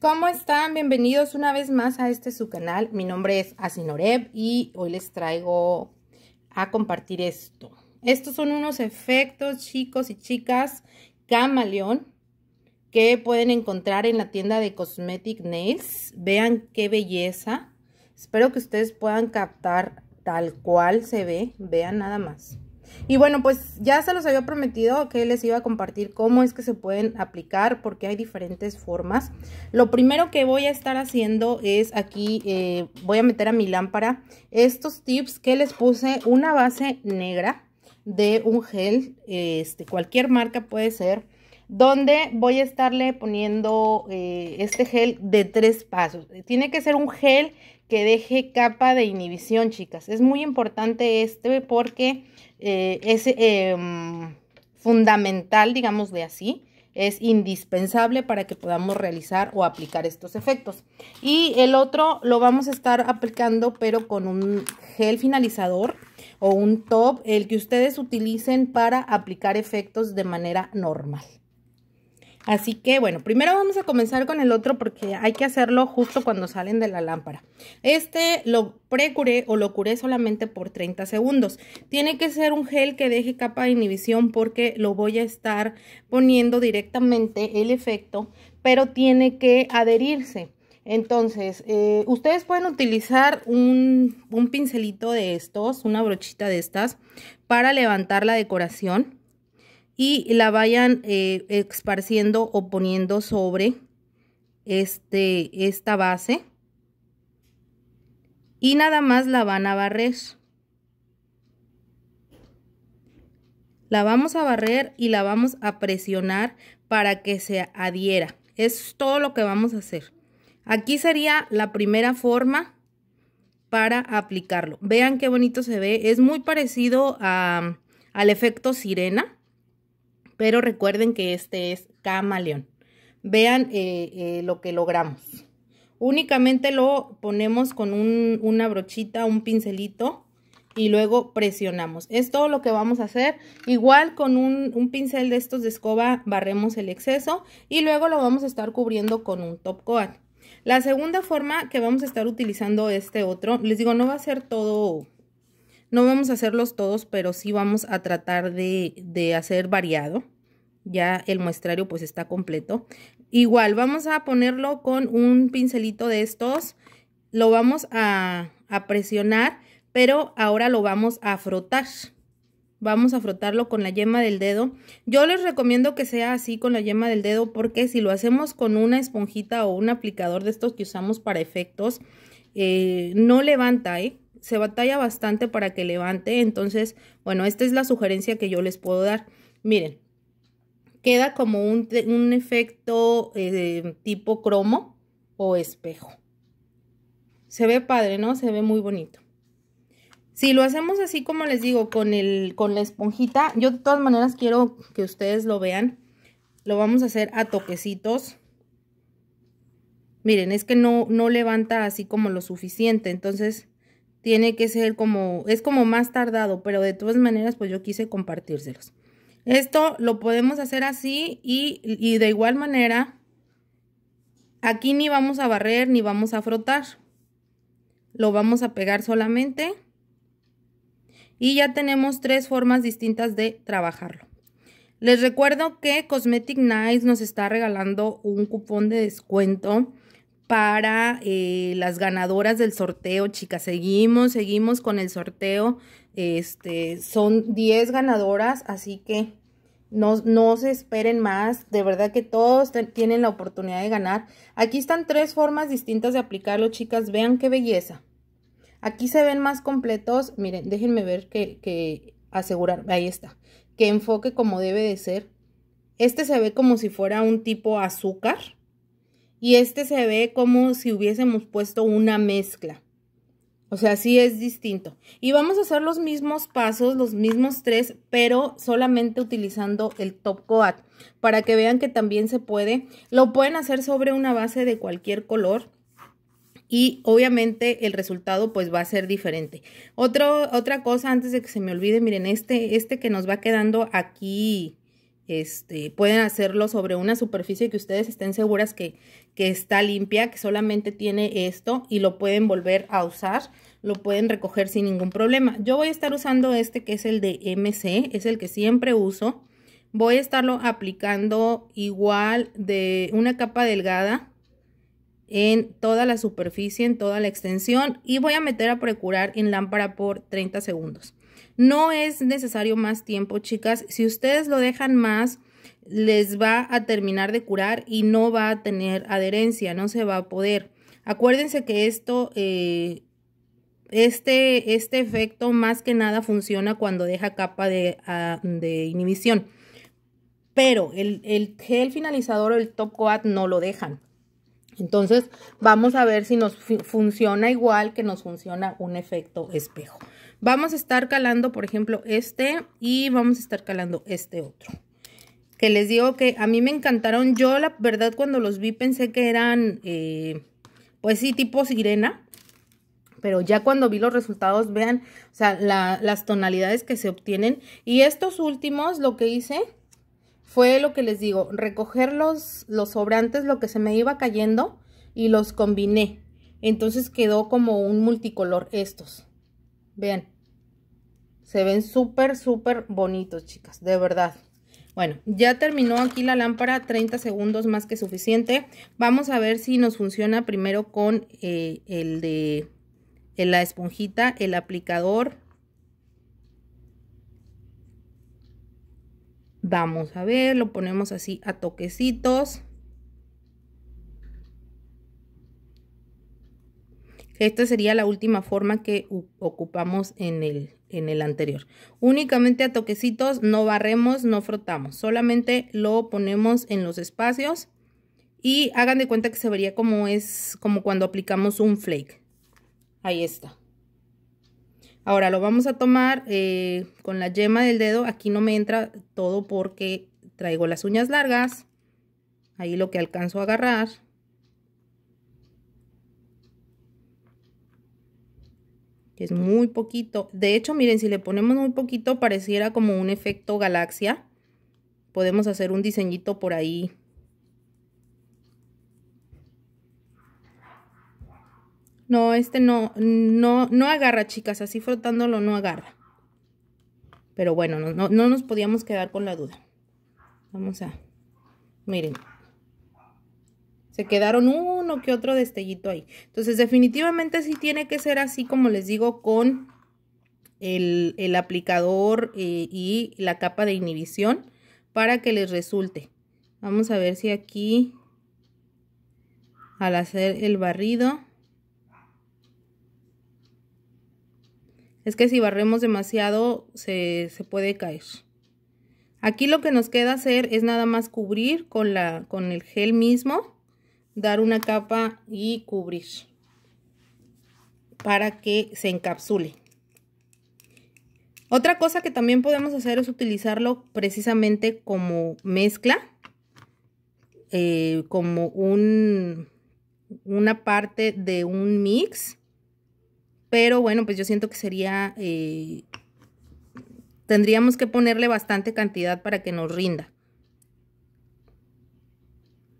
¿Cómo están? Bienvenidos una vez más a este su canal. Mi nombre es Asinorev y hoy les traigo a compartir esto. Estos son unos efectos, chicos y chicas, camaleón, que pueden encontrar en la tienda de Cosmetic Nails. Vean qué belleza. Espero que ustedes puedan captar tal cual se ve. Vean nada más. Y bueno, pues ya se los había prometido que les iba a compartir cómo es que se pueden aplicar, porque hay diferentes formas. Lo primero que voy a estar haciendo es aquí, eh, voy a meter a mi lámpara estos tips que les puse, una base negra de un gel, este, cualquier marca puede ser, donde voy a estarle poniendo eh, este gel de tres pasos. Tiene que ser un gel que deje capa de inhibición, chicas. Es muy importante este porque eh, es eh, mm, fundamental, digamos de así, es indispensable para que podamos realizar o aplicar estos efectos. Y el otro lo vamos a estar aplicando pero con un gel finalizador o un top, el que ustedes utilicen para aplicar efectos de manera normal. Así que bueno, primero vamos a comenzar con el otro porque hay que hacerlo justo cuando salen de la lámpara. Este lo precuré o lo curé solamente por 30 segundos. Tiene que ser un gel que deje capa de inhibición porque lo voy a estar poniendo directamente el efecto, pero tiene que adherirse. Entonces, eh, ustedes pueden utilizar un, un pincelito de estos, una brochita de estas, para levantar la decoración y la vayan eh, esparciendo o poniendo sobre este, esta base. Y nada más la van a barrer. La vamos a barrer y la vamos a presionar para que se adhiera. Es todo lo que vamos a hacer. Aquí sería la primera forma para aplicarlo. Vean qué bonito se ve. Es muy parecido a, al efecto sirena. Pero recuerden que este es camaleón. Vean eh, eh, lo que logramos. Únicamente lo ponemos con una brochita, un pincelito y luego presionamos. Es todo lo que vamos a hacer. Igual con un, un, pincel de estos de escoba barremos el exceso y luego lo vamos a estar cubriendo con un top coat. La segunda forma que vamos a estar utilizando este otro, les digo, no va a ser todo no vamos a hacerlos todos, pero sí vamos a tratar de, hacer variado. Ya el muestrario pues está completo. Igual vamos a ponerlo con un pincelito de estos. Lo vamos a, presionar, pero ahora lo vamos a frotar vamos a frotarlo con la yema del dedo. Yo les recomiendo que sea así con la yema del dedo porque si lo hacemos con una esponjita o un aplicador de estos que usamos para efectos, eh, no levanta, ¿eh? se batalla bastante para que levante. Entonces, bueno, esta es la sugerencia que yo les puedo dar. Miren, queda como un, un efecto eh, tipo cromo o espejo. Se ve padre, ¿no? Se ve muy bonito. Si lo hacemos así como les digo, con, el, con la esponjita, yo de todas maneras quiero que ustedes lo vean. Lo vamos a hacer a toquecitos. Miren, es que no, no levanta así como lo suficiente, entonces tiene que ser como, es como más tardado, pero de todas maneras, pues yo quise compartírselos. Esto lo podemos hacer así y, de igual manera, aquí ni vamos a barrer ni vamos a frotar. Lo vamos a pegar solamente y ya tenemos tres formas distintas de trabajarlo. Les recuerdo que Cosmetic nice nos está regalando un cupón de descuento para eh, las ganadoras del sorteo, chicas. Seguimos, seguimos con el sorteo. Este, son 10 ganadoras, así que no, no se esperen más. De verdad que todos tienen la oportunidad de ganar. Aquí están tres formas distintas de aplicarlo, chicas. Vean qué belleza. Aquí se ven más completos. Miren, déjenme ver que, que asegurar. Ahí está. Que enfoque como debe de ser. Este se ve como si fuera un tipo azúcar y este se ve como si hubiésemos puesto una mezcla. O sea, sí es distinto. Y vamos a hacer los mismos pasos, los mismos tres, pero solamente utilizando el top coat para que vean que también se puede. Lo pueden hacer sobre una base de cualquier color y obviamente el resultado pues va a ser diferente. otra cosa antes de que se me olvide, miren, este, este que nos va quedando aquí este, pueden hacerlo sobre una superficie que ustedes estén seguras que, que está limpia, que solamente tiene esto y lo pueden volver a usar, lo pueden recoger sin ningún problema. Yo voy a estar usando este que es el de MC, es el que siempre uso. Voy a estarlo aplicando igual de una capa delgada en toda la superficie, en toda la extensión y voy a meter a procurar en lámpara por 30 segundos. No es necesario más tiempo, chicas. Si ustedes lo dejan más, les va a terminar de curar y no va a tener adherencia, no se va a poder. Acuérdense que esto, eh, este, este efecto más que nada funciona cuando deja capa de, ah, inhibición. Pero el, el, gel finalizador o el top coat no lo dejan. Entonces vamos a ver si nos funciona igual que nos funciona un efecto espejo. Vamos a estar calando, por ejemplo, este y vamos a estar calando este otro. Que les digo que a mí me encantaron. Yo, la verdad, cuando los vi pensé que eran, eh, pues sí, tipo sirena. Pero ya cuando vi los resultados, vean, o sea, las tonalidades que se obtienen. Y estos últimos, lo que hice fue lo que les digo, recoger los, los sobrantes, lo que se me iba cayendo, y los combiné. Entonces quedó como un multicolor estos. Vean. Se ven súper, súper bonitos, chicas. De verdad. Bueno, ya terminó aquí la lámpara, 30 segundos más que suficiente. Vamos a ver si nos funciona primero con eh, el de la esponjita, el aplicador. Vamos a ver, lo ponemos así a toquecitos. Esta sería la última forma que ocupamos en el, en el anterior. Únicamente a toquecitos, no barremos, no frotamos, solamente lo ponemos en los espacios y hagan de cuenta que se vería como es, como cuando aplicamos un flake. Ahí está. Ahora lo vamos a tomar eh, con la yema del dedo. Aquí no me entra todo porque traigo las uñas largas. Ahí lo que alcanzo a agarrar. es muy poquito. De hecho, miren, si le ponemos muy poquito, pareciera como un efecto galaxia. Podemos hacer un diseñito por ahí. No, este no, no, no agarra, chicas. Así frotándolo no agarra. Pero bueno, no, nos podíamos quedar con la duda. Vamos a... Miren. Se quedaron un o que otro destellito ahí. Entonces definitivamente sí tiene que ser así como les digo con el, aplicador eh, y la capa de inhibición para que les resulte. Vamos a ver si aquí al hacer el barrido. Es que si barremos demasiado se, puede caer. Aquí lo que nos queda hacer es nada más cubrir con, la, con el gel mismo dar una capa y cubrir para que se encapsule. Otra cosa que también podemos hacer es utilizarlo precisamente como mezcla, eh, como un, una parte de un mix. Pero bueno, pues yo siento que sería, eh, tendríamos que ponerle bastante cantidad para que nos rinda.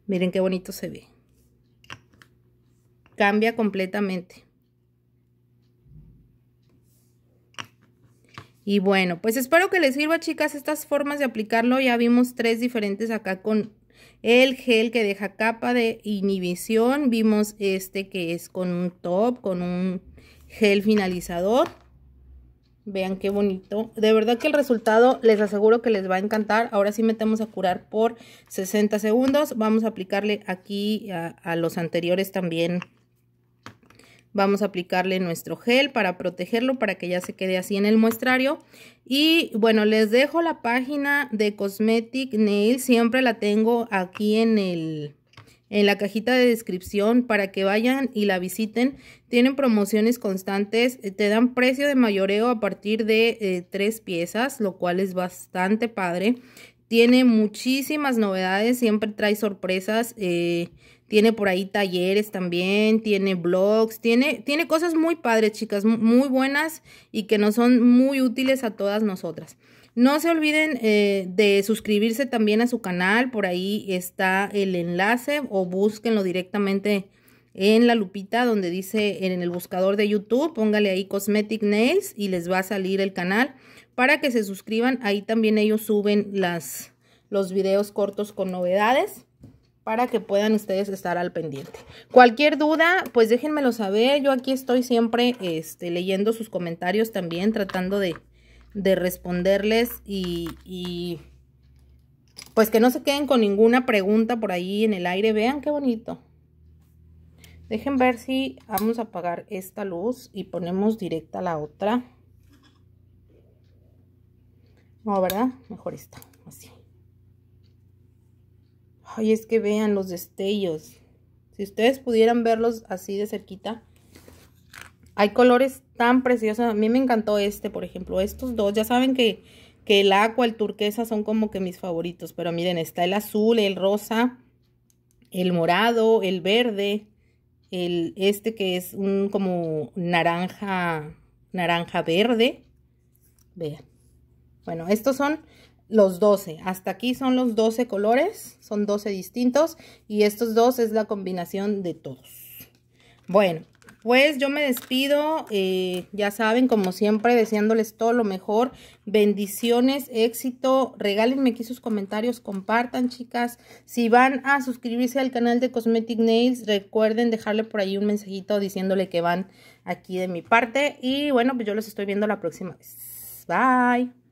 Miren qué bonito se ve cambia completamente. Y bueno, pues espero que les sirva, chicas, estas formas de aplicarlo. Ya vimos tres diferentes acá con el gel que deja capa de inhibición. Vimos este que es con un top, con un gel finalizador. Vean qué bonito. De verdad que el resultado les aseguro que les va a encantar. Ahora sí metemos a curar por 60 segundos. Vamos a aplicarle aquí a, a los anteriores también Vamos a aplicarle nuestro gel para protegerlo, para que ya se quede así en el muestrario. Y bueno, les dejo la página de Cosmetic Nail, siempre la tengo aquí en el, en la cajita de descripción para que vayan y la visiten. Tienen promociones constantes, eh, te dan precio de mayoreo a partir de eh, tres piezas, lo cual es bastante padre. Tiene muchísimas novedades, siempre trae sorpresas. Eh, tiene por ahí talleres también, tiene blogs, tiene, tiene cosas muy padres, chicas, muy buenas y que nos son muy útiles a todas nosotras. No se olviden eh, de suscribirse también a su canal, por ahí está el enlace o búsquenlo directamente en la lupita donde dice en el buscador de YouTube, póngale ahí Cosmetic Nails y les va a salir el canal para que se suscriban. Ahí también ellos suben las, los videos cortos con novedades para que puedan ustedes estar al pendiente. Cualquier duda, pues déjenmelo saber. Yo aquí estoy siempre este, leyendo sus comentarios también, tratando de, responderles y, pues que no se queden con ninguna pregunta por ahí en el aire. Vean qué bonito. Dejen ver si vamos a apagar esta luz y ponemos directa la otra. No, ¿verdad? Mejor esta, así. Ay, es que vean los destellos. Si ustedes pudieran verlos así de cerquita. Hay colores tan preciosos. A mí me encantó este, por ejemplo. Estos dos, ya saben que, que el agua, el turquesa son como que mis favoritos. Pero miren, está el azul, el rosa, el morado, el verde. El, este que es un como naranja, naranja verde. Vean. Bueno, estos son los 12. Hasta aquí son los 12 colores, son 12 distintos y estos dos es la combinación de todos. Bueno, pues yo me despido, eh, ya saben, como siempre, deseándoles todo lo mejor, bendiciones, éxito, regálenme aquí sus comentarios, compartan chicas, si van a suscribirse al canal de Cosmetic Nails, recuerden dejarle por ahí un mensajito diciéndole que van aquí de mi parte y bueno, pues yo los estoy viendo la próxima vez. Bye.